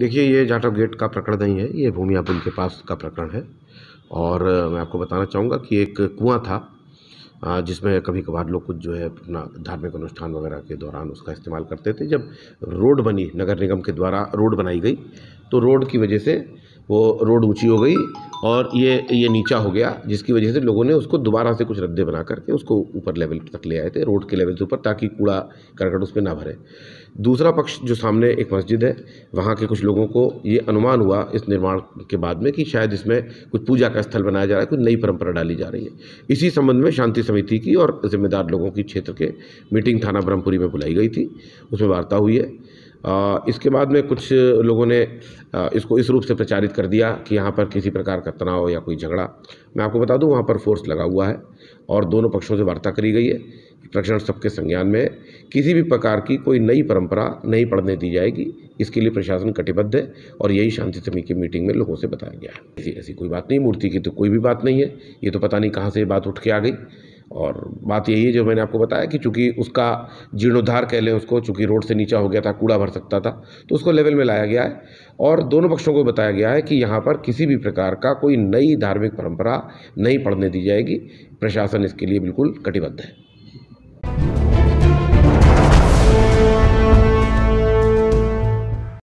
देखिए ये जाटव गेट का प्रकरण नहीं है ये भूमिया पुल के पास का प्रकरण है और मैं आपको बताना चाहूँगा कि एक कुआं था जिसमें कभी कभार लोग कुछ जो है अपना धार्मिक अनुष्ठान वगैरह के दौरान उसका इस्तेमाल करते थे जब रोड बनी नगर निगम के द्वारा रोड बनाई गई तो रोड की वजह से वो रोड ऊंची हो गई और ये ये नीचा हो गया जिसकी वजह से लोगों ने उसको दोबारा से कुछ रद्दे बना करके उसको ऊपर लेवल तक ले आए थे रोड के लेवल से ऊपर ताकि कूड़ा करकट उस पर ना भरे दूसरा पक्ष जो सामने एक मस्जिद है वहाँ के कुछ लोगों को ये अनुमान हुआ इस निर्माण के बाद में कि शायद इसमें कुछ पूजा का स्थल बनाया जा रहा है कुछ नई परंपरा डाली जा रही है इसी संबंध में शांति समिति की और जिम्मेदार लोगों की क्षेत्र के मीटिंग थाना ब्रह्मपुरी में बुलाई गई थी उसमें वार्ता हुई है इसके बाद में कुछ लोगों ने इसको इस रूप से प्रचारित कर दिया कि यहाँ पर किसी प्रकार का तनाव या कोई झगड़ा मैं आपको बता दूँ वहाँ पर फोर्स लगा हुआ है और दोनों पक्षों से वार्ता करी गई है प्रशिक्षण सबके संज्ञान में किसी भी प्रकार की कोई नई परंपरा नहीं पढ़ने दी जाएगी इसके लिए प्रशासन कटिबद्ध है और यही शांति समिति की मीटिंग में लोगों से बताया गया है ऐसी ऐसी कोई बात नहीं मूर्ति की तो कोई भी बात नहीं है ये तो पता नहीं कहाँ से ये बात उठ के आ गई और बात यही है जो मैंने आपको बताया कि चूँकि उसका जीर्णोद्धार कह लें उसको चूँकि रोड से नीचा हो गया था कूड़ा भर सकता था तो उसको लेवल में लाया गया है और दोनों पक्षों को बताया गया है कि यहाँ पर किसी भी प्रकार का कोई नई धार्मिक परंपरा नहीं पढ़ने दी जाएगी प्रशासन इसके लिए बिल्कुल कटिबद्ध है